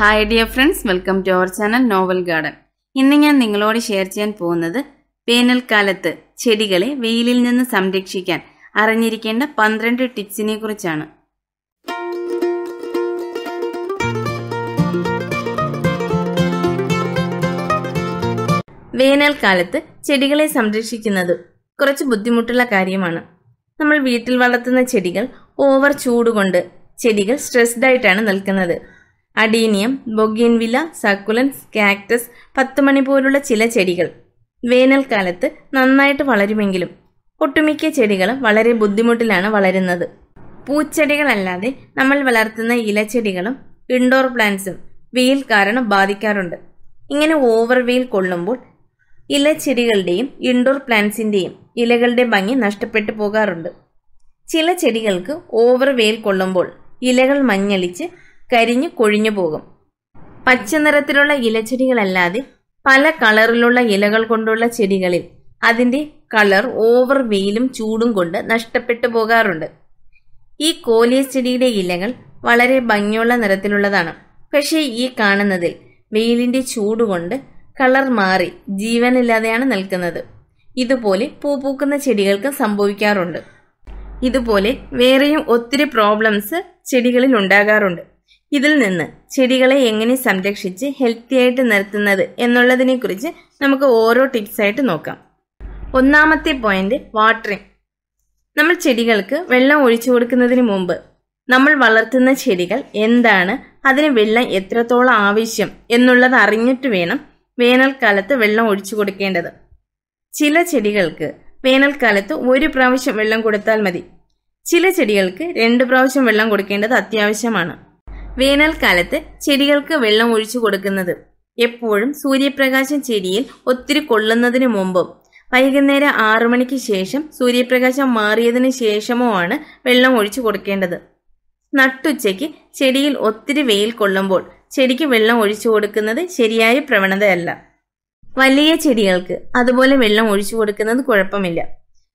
hi dear friends welcome to our channel novel garden ഇന്ന് ഞാൻ നിങ്ങളോട് ഷെയർ ചെയ്യാൻ പോകുന്നത് വേനൽക്കാലത്ത് ചെടികളെ വെയിലിൽ നിന്ന് സംരക്ഷിക്കാൻ അറിഞ്ഞിരിക്കേണ്ട പന്ത്രണ്ട് ടിപ്സിനെ കുറിച്ചാണ് വേനൽക്കാലത്ത് ചെടികളെ സംരക്ഷിക്കുന്നത് കുറച്ച് ബുദ്ധിമുട്ടുള്ള കാര്യമാണ് നമ്മൾ വീട്ടിൽ വളർത്തുന്ന ചെടികൾ ഓവർ ചൂടുകൊണ്ട് ചെടികൾ സ്ട്രെസ്ഡ് ആയിട്ടാണ് നിൽക്കുന്നത് അഡീനിയം ബൊഗീൻവില സക്കുലൻസ് കാക്ടസ് പത്തുമണി പോലുള്ള ചില ചെടികൾ വേനൽക്കാലത്ത് നന്നായിട്ട് വളരുമെങ്കിലും ഒട്ടുമിക്ക ചെടികൾ വളരെ ബുദ്ധിമുട്ടിലാണ് വളരുന്നത് പൂച്ചെടികളല്ലാതെ നമ്മൾ വളർത്തുന്ന ഇലച്ചെടികളും ഇൻഡോർ പ്ലാന്റ്സും വെയിൽ കാരണം ബാധിക്കാറുണ്ട് ഇങ്ങനെ ഓവർ വെയിൽ കൊള്ളുമ്പോൾ ഇലച്ചെടികളുടെയും ഇൻഡോർ പ്ലാന്റ്സിൻ്റെയും ഇലകളുടെ ഭംഗി നഷ്ടപ്പെട്ടു പോകാറുണ്ട് ചില ചെടികൾക്ക് ഓവർ വെയിൽ കൊള്ളുമ്പോൾ ഇലകൾ മഞ്ഞളിച്ച് കരിഞ്ഞു കൊഴിഞ്ഞു പോകും പച്ചനിറത്തിലുള്ള ഇലച്ചെടികളല്ലാതെ പല കളറിലുള്ള ഇലകൾ കൊണ്ടുള്ള ചെടികളിൽ അതിന്റെ കളർ ഓവർ വെയിലും ചൂടും കൊണ്ട് നഷ്ടപ്പെട്ടു പോകാറുണ്ട് ഈ കോലിയ ചെടിയുടെ ഇലകൾ വളരെ ഭംഗിയുള്ള നിറത്തിലുള്ളതാണ് പക്ഷേ ഈ കാണുന്നതിൽ ചൂട് കൊണ്ട് കളർ മാറി ജീവനില്ലാതെയാണ് നിൽക്കുന്നത് ഇതുപോലെ പൂ പൂക്കുന്ന ചെടികൾക്ക് സംഭവിക്കാറുണ്ട് ഇതുപോലെ വേറെയും ഒത്തിരി പ്രോബ്ലംസ് ചെടികളിൽ ഉണ്ടാകാറുണ്ട് ഇതിൽ നിന്ന് ചെടികളെ എങ്ങനെ സംരക്ഷിച്ച് ഹെൽത്തി ആയിട്ട് നിർത്തുന്നത് കുറിച്ച് നമുക്ക് ഓരോ ടിപ്സായിട്ട് നോക്കാം ഒന്നാമത്തെ പോയിന്റ് വാട്ടറിങ് നമ്മൾ ചെടികൾക്ക് വെള്ളം ഒഴിച്ചു കൊടുക്കുന്നതിന് മുമ്പ് നമ്മൾ വളർത്തുന്ന ചെടികൾ എന്താണ് അതിന് വെള്ളം എത്രത്തോളം ആവശ്യം എന്നുള്ളത് അറിഞ്ഞിട്ട് വേണം വേനൽക്കാലത്ത് വെള്ളം ഒഴിച്ചു കൊടുക്കേണ്ടത് ചില ചെടികൾക്ക് വേനൽക്കാലത്ത് ഒരു പ്രാവശ്യം വെള്ളം കൊടുത്താൽ മതി ചില ചെടികൾക്ക് രണ്ട് പ്രാവശ്യം വെള്ളം കൊടുക്കേണ്ടത് അത്യാവശ്യമാണ് വേനൽക്കാലത്ത് ചെടികൾക്ക് വെള്ളം ഒഴിച്ചു കൊടുക്കുന്നത് എപ്പോഴും സൂര്യപ്രകാശം ചെടിയിൽ ഒത്തിരി കൊള്ളുന്നതിന് മുമ്പും വൈകുന്നേരം ആറു മണിക്ക് ശേഷം സൂര്യപ്രകാശം മാറിയതിന് ശേഷമോ ആണ് വെള്ളം ഒഴിച്ചു കൊടുക്കേണ്ടത് നട്ടുച്ചയ്ക്ക് ചെടിയിൽ ഒത്തിരി വെയിൽ കൊള്ളുമ്പോൾ ചെടിക്ക് വെള്ളം ഒഴിച്ചു കൊടുക്കുന്നത് ശരിയായ പ്രവണതയല്ല വലിയ ചെടികൾക്ക് അതുപോലെ വെള്ളം ഒഴിച്ചു കൊടുക്കുന്നത് കുഴപ്പമില്ല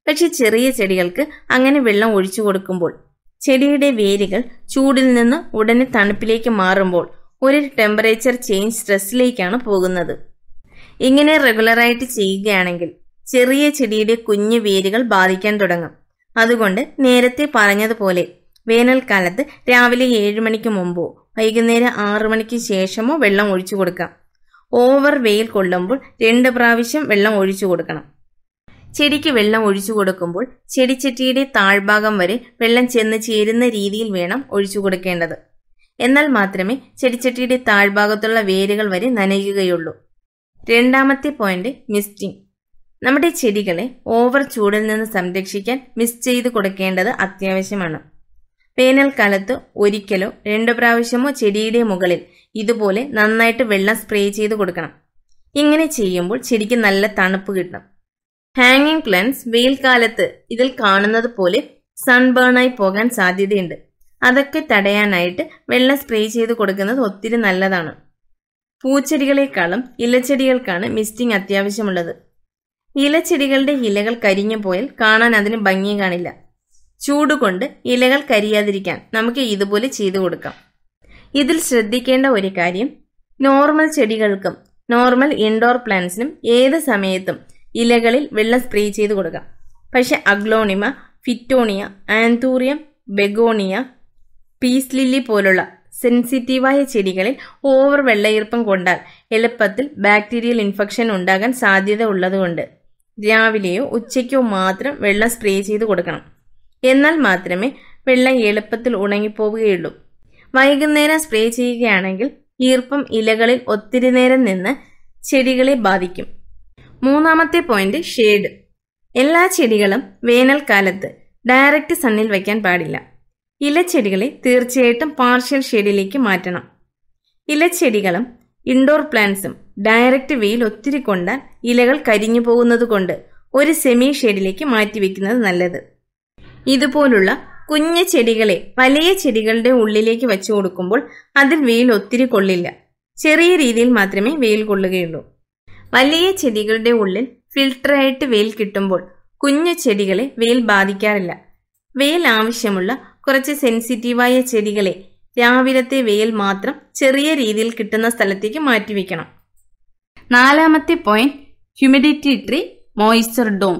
പക്ഷെ ചെറിയ ചെടികൾക്ക് അങ്ങനെ വെള്ളം ഒഴിച്ചു കൊടുക്കുമ്പോൾ ചെടിയുടെ വേരുകൾ ചൂടിൽ നിന്ന് ഉടനെ തണുപ്പിലേക്ക് മാറുമ്പോൾ ഒരു ടെമ്പറേച്ചർ ചേഞ്ച് സ്ട്രെസ്സിലേക്കാണ് പോകുന്നത് ഇങ്ങനെ റെഗുലറായിട്ട് ചെയ്യുകയാണെങ്കിൽ ചെറിയ ചെടിയുടെ കുഞ്ഞു വേരുകൾ ബാധിക്കാൻ തുടങ്ങും അതുകൊണ്ട് നേരത്തെ പറഞ്ഞതുപോലെ വേനൽക്കാലത്ത് രാവിലെ ഏഴ് മണിക്ക് മുമ്പോ വൈകുന്നേരം ആറു മണിക്ക് ശേഷമോ വെള്ളം ഒഴിച്ചു കൊടുക്കാം ഓവർ വെയിൽ കൊള്ളുമ്പോൾ രണ്ട് പ്രാവശ്യം വെള്ളം ഒഴിച്ചു കൊടുക്കണം ചെടിക്ക് വെള്ളം ഒഴിച്ചു കൊടുക്കുമ്പോൾ ചെടിച്ചെട്ടിയുടെ താഴ്ഭാഗം വരെ വെള്ളം ചെന്ന് ചേരുന്ന രീതിയിൽ വേണം ഒഴിച്ചു കൊടുക്കേണ്ടത് എന്നാൽ മാത്രമേ ചെടിച്ചെട്ടിയുടെ താഴ്ഭാഗത്തുള്ള വേരുകൾ വരെ നനയുകയുള്ളൂ രണ്ടാമത്തെ പോയിന്റ് മിസ്റ്റിംഗ് നമ്മുടെ ചെടികളെ ഓവർ ചൂടിൽ നിന്ന് സംരക്ഷിക്കാൻ മിസ് ചെയ്ത് കൊടുക്കേണ്ടത് അത്യാവശ്യമാണ് വേനൽക്കാലത്ത് ഒരിക്കലോ രണ്ടു പ്രാവശ്യമോ ചെടിയുടെ മുകളിൽ ഇതുപോലെ നന്നായിട്ട് വെള്ളം സ്പ്രേ ചെയ്ത് കൊടുക്കണം ഇങ്ങനെ ചെയ്യുമ്പോൾ ചെടിക്ക് നല്ല തണുപ്പ് കിട്ടും ഹാങ്ങിങ് ക്ലെൻസ് വെയിൽക്കാലത്ത് ഇതിൽ കാണുന്നത് പോലെ സൺബേണായി പോകാൻ സാധ്യതയുണ്ട് അതൊക്കെ തടയാനായിട്ട് വെള്ളം സ്പ്രേ ചെയ്ത് കൊടുക്കുന്നത് ഒത്തിരി നല്ലതാണ് പൂച്ചെടികളെക്കാളും ഇലച്ചെടികൾക്കാണ് മിസ്റ്റിംഗ് അത്യാവശ്യമുള്ളത് ഇലച്ചെടികളുടെ ഇലകൾ കരിഞ്ഞു പോയാൽ കാണാൻ അതിന് ഭംഗി കാണില്ല ചൂടുകൊണ്ട് ഇലകൾ കരിയാതിരിക്കാൻ നമുക്ക് ഇതുപോലെ ചെയ്തു കൊടുക്കാം ഇതിൽ ശ്രദ്ധിക്കേണ്ട ഒരു കാര്യം നോർമൽ ചെടികൾക്കും നോർമൽ ഇൻഡോർ പ്ലാന്റ്സിനും ഏത് സമയത്തും ഇലകളിൽ വെള്ളം സ്പ്രേ ചെയ്ത് കൊടുക്കാം പക്ഷേ aglaonema fittonia anthurium begonia peace lily പോലുള്ള സെൻസിറ്റീവായ ചെടികളിൽ ഓവർ വെള്ളയീർപ്പം കൊണ്ടാൽ എളുപ്പത്തിൽ ബാക്ടീരിയൽ ഇൻഫെക്ഷൻ ഉണ്ടാകാൻ സാധ്യത ഉള്ളതുകൊണ്ട് രാവിലെയോ ഉച്ചയ്ക്കോ മാത്രം വെള്ളം സ്പ്രേ ചെയ്ത് കൊടുക്കണം എന്നാൽ മാത്രമേ വെള്ളം എളുപ്പത്തിൽ ഉണങ്ങിപ്പോവുകയുള്ളൂ വൈകുന്നേരം സ്പ്രേ ചെയ്യുകയാണെങ്കിൽ ഈർപ്പം ഇലകളിൽ ഒത്തിരി നേരം നിന്ന് ചെടികളെ ബാധിക്കും മൂന്നാമത്തെ പോയിന്റ് ഷെയ്ഡ് എല്ലാ ചെടികളും വേനൽക്കാലത്ത് ഡയറക്റ്റ് സണ്ണിൽ വയ്ക്കാൻ പാടില്ല ഇലച്ചെടികളെ തീർച്ചയായിട്ടും പാർഷ്യൽ ഷെയ്ഡിലേക്ക് മാറ്റണം ഇലച്ചെടികളും ഇൻഡോർ പ്ലാന്റ്സും ഡയറക്റ്റ് വെയിൽ ഒത്തിരി കൊണ്ടാൽ ഇലകൾ കരിഞ്ഞു പോകുന്നതുകൊണ്ട് ഒരു സെമി ഷെയ്ഡിലേക്ക് മാറ്റിവെക്കുന്നത് നല്ലത് ഇതുപോലുള്ള കുഞ്ഞു ചെടികളെ വലിയ ചെടികളുടെ ഉള്ളിലേക്ക് വെച്ചു കൊടുക്കുമ്പോൾ അതിൽ വെയിൽ ഒത്തിരി കൊള്ളില്ല ചെറിയ രീതിയിൽ മാത്രമേ വെയിൽ കൊള്ളുകയുള്ളൂ വലിയ ചെടികളുടെ ഉള്ളിൽ ഫിൽട്ടറായിട്ട് വെയിൽ കിട്ടുമ്പോൾ കുഞ്ഞു ചെടികളെ വെയിൽ ബാധിക്കാറില്ല വെയിൽ ആവശ്യമുള്ള കുറച്ച് സെൻസിറ്റീവായ ചെടികളെ രാവിലത്തെ വെയിൽ മാത്രം ചെറിയ രീതിയിൽ കിട്ടുന്ന സ്ഥലത്തേക്ക് മാറ്റിവെക്കണം നാലാമത്തെ point humidity tree moisture dome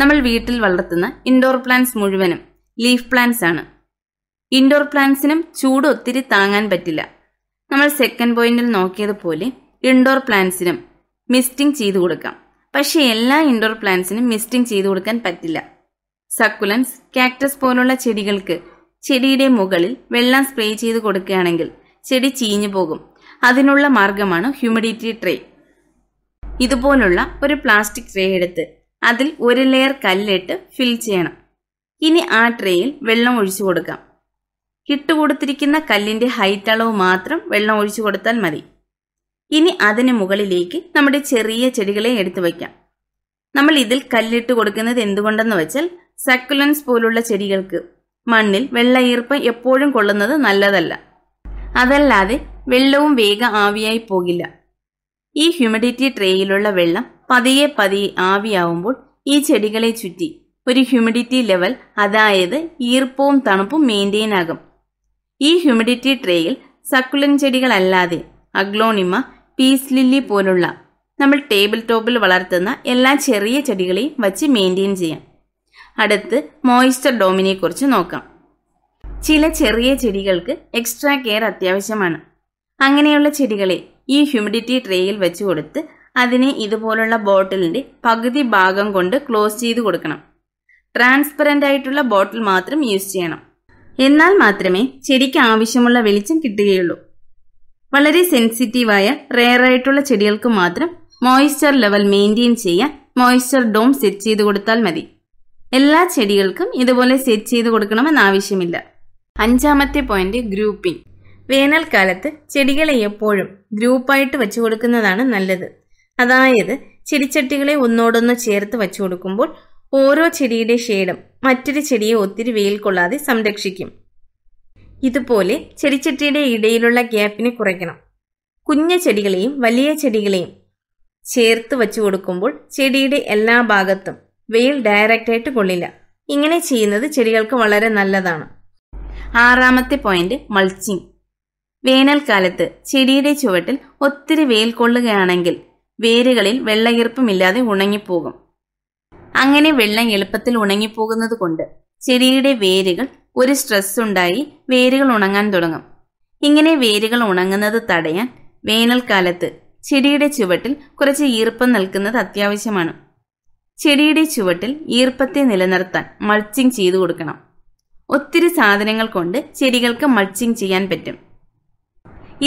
നമ്മൾ വീട്ടിൽ വളർത്തുന്ന ഇൻഡോർ പ്ലാന്റ്സ് മുഴുവനും ലീഫ് പ്ലാന്റ്സ് ആണ് ഇൻഡോർ പ്ലാന്റ്സിനും ചൂട് ഒത്തിരി താങ്ങാൻ പറ്റില്ല നമ്മൾ സെക്കൻഡ് പോയിന്റിൽ നോക്കിയതുപോലെ ഇൻഡോർ പ്ലാന്റ്സിനും മിസ്റ്റിംഗ് ചെയ്തു കൊടുക്കാം പക്ഷേ എല്ലാ ഇൻഡോർ പ്ലാന്റ്സിനും മിസ്റ്റിംഗ് ചെയ്തു കൊടുക്കാൻ പറ്റില്ല സക്കുലൻസ് കാക്ടസ് പോലുള്ള ചെടികൾക്ക് ചെടിയുടെ മുകളിൽ വെള്ളം സ്പ്രേ ചെയ്ത് കൊടുക്കുകയാണെങ്കിൽ ചെടി ചീഞ്ഞു പോകും അതിനുള്ള മാർഗമാണ് ഹ്യൂമിഡിറ്റി ട്രേ ഇതുപോലുള്ള ഒരു പ്ലാസ്റ്റിക് ട്രേ എടുത്ത് അതിൽ ഒരു ലെയർ കല്ലിട്ട് ഫിൽ ചെയ്യണം ഇനി ആ ട്രേയിൽ വെള്ളം ഒഴിച്ചു കൊടുക്കാം ഇട്ടുകൊടുത്തിരിക്കുന്ന കല്ലിന്റെ ഹൈറ്റ് അളവ് മാത്രം വെള്ളം ഒഴിച്ചു കൊടുത്താൽ മതി ഇനി അതിന് മുകളിലേക്ക് നമ്മുടെ ചെറിയ ചെടികളെ എടുത്തു വയ്ക്കാം നമ്മൾ ഇതിൽ കല്ലിട്ട് കൊടുക്കുന്നത് എന്തുകൊണ്ടെന്ന് വെച്ചാൽ സക്കുലൻസ് പോലുള്ള ചെടികൾക്ക് മണ്ണിൽ വെള്ളയീർപ്പം എപ്പോഴും കൊള്ളുന്നത് നല്ലതല്ല അതല്ലാതെ വെള്ളവും വേഗം ആവിയായി പോകില്ല ഈ ഹ്യൂമിഡിറ്റി ട്രേയിലുള്ള വെള്ളം പതിയെ പതിയെ ആവിയാവുമ്പോൾ ഈ ചെടികളെ ചുറ്റി ഒരു ഹ്യൂമിഡിറ്റി ലെവൽ അതായത് ഈർപ്പവും തണുപ്പും മെയിൻറ്റെയിൻ ആകും ഈ ഹ്യൂമിഡിറ്റി ട്രേയിൽ സക്കുലൻ ചെടികളല്ലാതെ അഗ്ലോണിമ പീസ് ലില്ലി പോലുള്ള നമ്മൾ ടേബിൾ ടോപ്പിൽ വളർത്തുന്ന എല്ലാ ചെറിയ ചെടികളെയും വച്ച് മെയിൻറ്റെയിൻ ചെയ്യാം അടുത്ത് മോയിസ്ചർ ഡോമിനെ കുറിച്ച് നോക്കാം ചില ചെറിയ ചെടികൾക്ക് എക്സ്ട്രാ കെയർ അത്യാവശ്യമാണ് അങ്ങനെയുള്ള ചെടികളെ ഈ ഹ്യൂമിഡിറ്റി ട്രേയിൽ വെച്ച് കൊടുത്ത് അതിനെ ഇതുപോലുള്ള ബോട്ടിലിൻ്റെ പകുതി ഭാഗം കൊണ്ട് ക്ലോസ് ചെയ്ത് കൊടുക്കണം ട്രാൻസ്പെറൻ്റ് ആയിട്ടുള്ള ബോട്ടിൽ മാത്രം യൂസ് ചെയ്യണം എന്നാൽ മാത്രമേ ചെടിക്ക് ആവശ്യമുള്ള വെളിച്ചം കിട്ടുകയുള്ളൂ വളരെ സെൻസിറ്റീവായ റെയറായിട്ടുള്ള ചെടികൾക്ക് മാത്രം മോയ്സ്ചർ ലെവൽ മെയിൻറ്റെയിൻ ചെയ്യാൻ മോയ്സ്ചർ ഡോം സെറ്റ് ചെയ്ത് കൊടുത്താൽ മതി എല്ലാ ചെടികൾക്കും ഇതുപോലെ സെറ്റ് ചെയ്ത് കൊടുക്കണമെന്ന് ആവശ്യമില്ല അഞ്ചാമത്തെ പോയിന്റ് ഗ്രൂപ്പിംഗ് വേനൽക്കാലത്ത് ചെടികളെ എപ്പോഴും ഗ്രൂപ്പായിട്ട് വെച്ചു കൊടുക്കുന്നതാണ് നല്ലത് അതായത് ചെടിച്ചട്ടികളെ ഒന്നോടൊന്ന് ചേർത്ത് വെച്ചു കൊടുക്കുമ്പോൾ ഓരോ ചെടിയുടെ ഷെയ്ഡും മറ്റൊരു ചെടിയെ ഒത്തിരി വെയിൽ കൊള്ളാതെ സംരക്ഷിക്കും ഇതുപോലെ ചെടിച്ചട്ടിയുടെ ഇടയിലുള്ള ഗ്യാപ്പിനെ കുറയ്ക്കണം കുഞ്ഞ ചെടികളെയും വലിയ ചെടികളെയും ചേർത്ത് വച്ചു കൊടുക്കുമ്പോൾ ചെടിയുടെ എല്ലാ ഭാഗത്തും വെയിൽ ഡയറക്റ്റായിട്ട് കൊള്ളില്ല ഇങ്ങനെ ചെയ്യുന്നത് ചെടികൾക്ക് വളരെ നല്ലതാണ് ആറാമത്തെ പോയിന്റ് മൾച്ചിങ് വേനൽക്കാലത്ത് ചെടിയുടെ ചുവട്ടിൽ ഒത്തിരി വെയിൽ കൊള്ളുകയാണെങ്കിൽ വേരുകളിൽ വെള്ളയീർപ്പമില്ലാതെ ഉണങ്ങിപ്പോകും അങ്ങനെ വെള്ളം എളുപ്പത്തിൽ ഉണങ്ങിപ്പോകുന്നത് കൊണ്ട് ചെടിയുടെ വേരുകൾ ഒരു സ്ട്രെസ് ഉണ്ടായി വേരുകൾ ഉണങ്ങാൻ തുടങ്ങും ഇങ്ങനെ വേരുകൾ ഉണങ്ങുന്നത് തടയാൻ വേനൽക്കാലത്ത് ചെടിയുടെ ചുവട്ടിൽ കുറച്ച് ഈർപ്പം നൽകുന്നത് അത്യാവശ്യമാണ് ചെടിയുടെ ചുവട്ടിൽ ഈർപ്പത്തെ നിലനിർത്താൻ മൾച്ചിങ് ചെയ്തു കൊടുക്കണം ഒത്തിരി സാധനങ്ങൾ കൊണ്ട് ചെടികൾക്ക് മൾച്ചിങ് ചെയ്യാൻ പറ്റും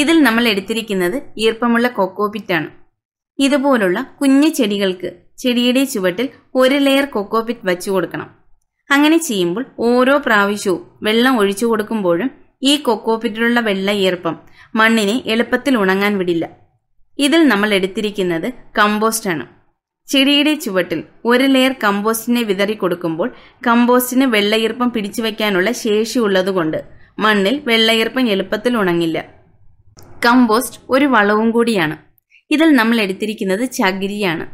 ഇതിൽ നമ്മൾ എടുത്തിരിക്കുന്നത് ഈർപ്പമുള്ള കൊക്കോപിറ്റാണ് ഇതുപോലുള്ള കുഞ്ഞു ചെടികൾക്ക് ചെടിയുടെ ചുവട്ടിൽ ഒരു ലെയർ കൊക്കോപിറ്റ് വച്ചു കൊടുക്കണം അങ്ങനെ ചെയ്യുമ്പോൾ ഓരോ പ്രാവശ്യവും വെള്ളം ഒഴിച്ചു കൊടുക്കുമ്പോഴും ഈ കൊക്കോപ്പിറ്റിലുള്ള വെള്ള ഈർപ്പം മണ്ണിനെ എളുപ്പത്തിൽ ഉണങ്ങാൻ വിടില്ല ഇതിൽ നമ്മൾ എടുത്തിരിക്കുന്നത് കമ്പോസ്റ്റ് ആണ് ചെടിയുടെ ചുവട്ടിൽ ഒരു ലെയർ കമ്പോസ്റ്റിനെ വിതറി കൊടുക്കുമ്പോൾ കമ്പോസ്റ്റിന് വെള്ളയീർപ്പം പിടിച്ചു വയ്ക്കാനുള്ള ഉള്ളതുകൊണ്ട് മണ്ണിൽ വെള്ളയീർപ്പം എളുപ്പത്തിൽ ഉണങ്ങില്ല കമ്പോസ്റ്റ് ഒരു വളവും കൂടിയാണ് ഇതിൽ നമ്മൾ എടുത്തിരിക്കുന്നത് ചകിരിയാണ്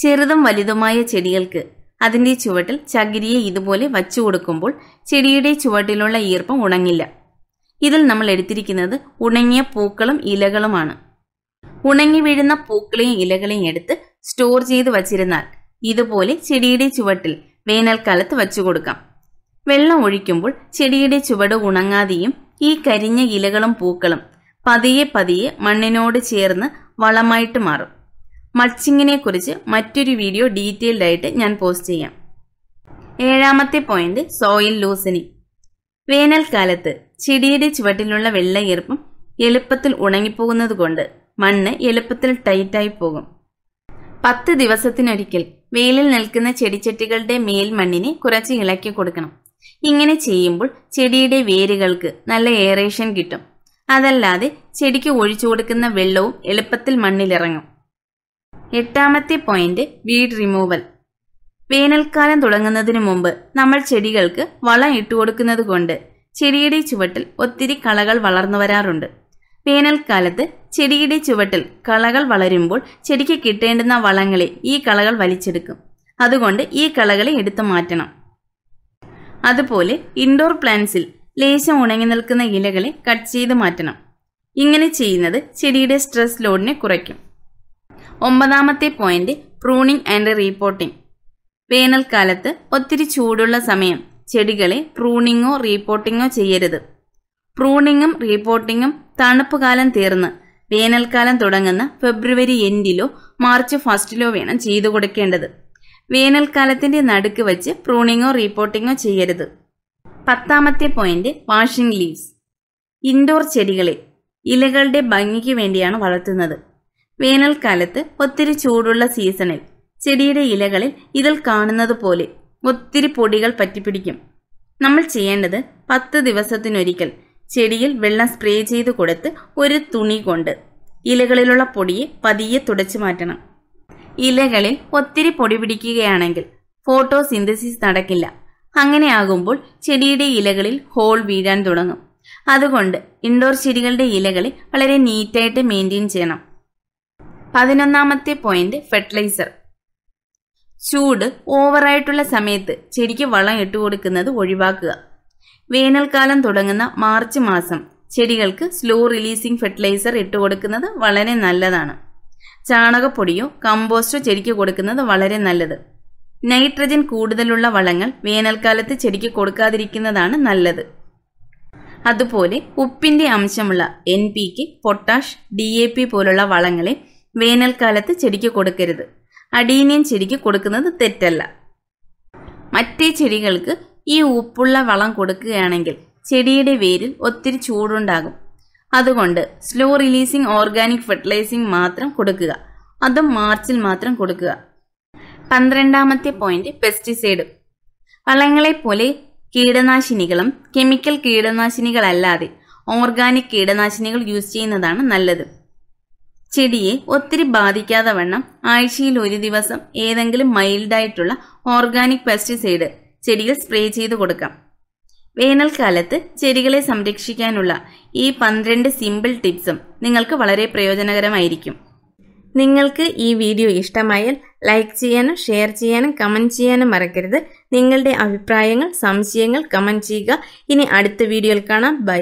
ചെറുതും വലുതുമായ ചെടികൾക്ക് അതിന്റെ ചുവട്ടിൽ ചകിരിയെ ഇതുപോലെ വച്ചു കൊടുക്കുമ്പോൾ ചെടിയുടെ ചുവട്ടിലുള്ള ഈർപ്പം ഉണങ്ങില്ല ഇതിൽ നമ്മൾ എടുത്തിരിക്കുന്നത് ഉണങ്ങിയ പൂക്കളും ഇലകളുമാണ് ഉണങ്ങി വീഴുന്ന പൂക്കളെയും ഇലകളെയും എടുത്ത് സ്റ്റോർ ചെയ്ത് വച്ചിരുന്നാൽ ഇതുപോലെ ചെടിയുടെ ചുവട്ടിൽ വേനൽക്കാലത്ത് വച്ചു കൊടുക്കാം വെള്ളം ഒഴിക്കുമ്പോൾ ചെടിയുടെ ചുവട് ഉണങ്ങാതെയും ഈ കരിഞ്ഞ ഇലകളും പൂക്കളും പതിയെ പതിയെ മണ്ണിനോട് ചേർന്ന് വളമായിട്ട് മാറും മച്ചിങ്ങിനെ കുറിച്ച് മറ്റൊരു വീഡിയോ ഡീറ്റെയിൽഡ് ആയിട്ട് ഞാൻ പോസ്റ്റ് ചെയ്യാം ഏഴാമത്തെ പോയിന്റ് സോയിൽ ലൂസനിങ് വേനൽക്കാലത്ത് ചെടിയുടെ ചുവട്ടിലുള്ള വെള്ളയീർപ്പം എളുപ്പത്തിൽ ഉണങ്ങിപ്പോകുന്നത് കൊണ്ട് മണ്ണ് എളുപ്പത്തിൽ ടൈറ്റായി പോകും പത്ത് ദിവസത്തിനൊരിക്കൽ വെയിലിൽ നിൽക്കുന്ന ചെടിച്ചട്ടികളുടെ മേൽ മണ്ണിനെ കുറച്ച് ഇളക്കി കൊടുക്കണം ഇങ്ങനെ ചെയ്യുമ്പോൾ ചെടിയുടെ വേരുകൾക്ക് നല്ല എയറേഷൻ കിട്ടും അതല്ലാതെ ചെടിക്ക് ഒഴിച്ചു കൊടുക്കുന്ന വെള്ളവും എളുപ്പത്തിൽ മണ്ണിലിറങ്ങും എട്ടാമത്തെ പോയിന്റ് വീഡ് റിമൂവൽ വേനൽക്കാലം തുടങ്ങുന്നതിന് മുമ്പ് നമ്മൾ ചെടികൾക്ക് വളം ഇട്ടുകൊടുക്കുന്നത് കൊണ്ട് ചെടിയുടെ ചുവട്ടിൽ ഒത്തിരി കളകൾ വളർന്നു വരാറുണ്ട് വേനൽക്കാലത്ത് ചെടിയുടെ ചുവട്ടിൽ കളകൾ വളരുമ്പോൾ ചെടിക്ക് കിട്ടേണ്ടുന്ന വളങ്ങളെ ഈ കളകൾ വലിച്ചെടുക്കും അതുകൊണ്ട് ഈ കളകളെ എടുത്തു മാറ്റണം അതുപോലെ ഇൻഡോർ പ്ലാന്റ്സിൽ ലേശം ഉണങ്ങി നിൽക്കുന്ന ഇലകളെ കട്ട് ചെയ്ത് മാറ്റണം ഇങ്ങനെ ചെയ്യുന്നത് ചെടിയുടെ സ്ട്രെസ് ലോഡിനെ കുറയ്ക്കും ഒമ്പതാമത്തെ പോയിന്റ് പ്രൂണിംഗ് ആൻഡ് റീപോർട്ടിംഗ് വേനൽക്കാലത്ത് ഒത്തിരി ചൂടുള്ള സമയം ചെടികളെ പ്രൂണിങ്ങോ റീപോർട്ടിങ്ങോ ചെയ്യരുത് പ്രൂണിങ്ങും റീപോർട്ടിങ്ങും തണുപ്പ് കാലം തീർന്ന് വേനൽക്കാലം തുടങ്ങുന്ന ഫെബ്രുവരി എൻഡിലോ മാർച്ച് ഫസ്റ്റിലോ വേണം ചെയ്തു കൊടുക്കേണ്ടത് വേനൽക്കാലത്തിന്റെ നടുക്ക് വച്ച് പ്രൂണിങ്ങോ റീപോർട്ടിങ്ങോ ചെയ്യരുത് പത്താമത്തെ പോയിന്റ് വാഷിംഗ് ലീവ്സ് ഇൻഡോർ ചെടികളെ ഇലകളുടെ ഭംഗിക്ക് വേണ്ടിയാണ് വളർത്തുന്നത് വേനൽക്കാലത്ത് ഒത്തിരി ചൂടുള്ള സീസണിൽ ചെടിയുടെ ഇലകളിൽ ഇതിൽ കാണുന്നത് പോലെ ഒത്തിരി പൊടികൾ പറ്റിപ്പിടിക്കും നമ്മൾ ചെയ്യേണ്ടത് പത്ത് ദിവസത്തിനൊരിക്കൽ ചെടിയിൽ വെള്ളം സ്പ്രേ ചെയ്ത് കൊടുത്ത് ഒരു തുണി കൊണ്ട് ഇലകളിലുള്ള പൊടിയെ പതിയെ തുടച്ചു മാറ്റണം ഇലകളിൽ ഒത്തിരി പൊടി പിടിക്കുകയാണെങ്കിൽ ഫോട്ടോസിന്തസിസ് നടക്കില്ല അങ്ങനെയാകുമ്പോൾ ചെടിയുടെ ഇലകളിൽ ഹോൾ വീഴാൻ തുടങ്ങും അതുകൊണ്ട് ഇൻഡോർ ചെടികളുടെ ഇലകളെ വളരെ നീറ്റായിട്ട് മെയിൻറ്റെയിൻ ചെയ്യണം പതിനൊന്നാമത്തെ പോയിന്റ് ഫെർട്ടിലൈസർ ചൂട് ഓവറായിട്ടുള്ള സമയത്ത് ചെടിക്ക് വളം ഇട്ടുകൊടുക്കുന്നത് ഒഴിവാക്കുക വേനൽക്കാലം തുടങ്ങുന്ന മാർച്ച് മാസം ചെടികൾക്ക് സ്ലോ റിലീസിംഗ് ഫെർട്ടിലൈസർ ഇട്ടുകൊടുക്കുന്നത് വളരെ നല്ലതാണ് ചാണകപ്പൊടിയോ കമ്പോസ്റ്റോ ചെടിക്ക് കൊടുക്കുന്നത് വളരെ നല്ലത് നൈട്രജൻ കൂടുതലുള്ള വളങ്ങൾ വേനൽക്കാലത്ത് ചെടിക്ക് കൊടുക്കാതിരിക്കുന്നതാണ് നല്ലത് അതുപോലെ ഉപ്പിന്റെ അംശമുള്ള N P K potash D A P പോലുള്ള വളങ്ങളെ വേനൽക്കാലത്ത് ചെടിക്ക് കൊടുക്കരുത് അടീനിയൻ ചെടിക്ക് കൊടുക്കുന്നത് തെറ്റല്ല മറ്റേ ചെടികൾക്ക് ഈ ഉപ്പുള്ള വളം കൊടുക്കുകയാണെങ്കിൽ ചെടിയുടെ വേരിൽ ഒത്തിരി ചൂടുണ്ടാകും അതുകൊണ്ട് സ്ലോ റിലീസിംഗ് ഓർഗാനിക് ഫെർട്ടിലൈസിംഗ് മാത്രം കൊടുക്കുക അതും മാർച്ചിൽ മാത്രം കൊടുക്കുക പന്ത്രണ്ടാമത്തെ പോയിന്റ് പെസ്റ്റിസൈഡ് വളങ്ങളെ പോലെ കീടനാശിനികളും കെമിക്കൽ കീടനാശിനികളല്ലാതെ ഓർഗാനിക് കീടനാശിനികൾ യൂസ് ചെയ്യുന്നതാണ് നല്ലത് ചെടിയെ ഒത്തിരി ബാധിക്കാതെ വണ്ണം ആഴ്ചയിൽ ഒരു ദിവസം ഏതെങ്കിലും മൈൽഡായിട്ടുള്ള ഓർഗാനിക് പെസ്റ്റിസൈഡ് ചെടികൾ സ്പ്രേ ചെയ്ത് കൊടുക്കാം വേനൽക്കാലത്ത് ചെടികളെ സംരക്ഷിക്കാനുള്ള ഈ പന്ത്രണ്ട് സിമ്പിൾ ടിപ്സും നിങ്ങൾക്ക് വളരെ പ്രയോജനകരമായിരിക്കും നിങ്ങൾക്ക് ഈ വീഡിയോ ഇഷ്ടമായാൽ ലൈക്ക് ചെയ്യാനും ഷെയർ ചെയ്യാനും കമൻറ്റ് ചെയ്യാനും മറക്കരുത് നിങ്ങളുടെ അഭിപ്രായങ്ങൾ സംശയങ്ങൾ കമൻറ്റ് ചെയ്യുക ഇനി അടുത്ത വീഡിയോയിൽ കാണാം ബൈ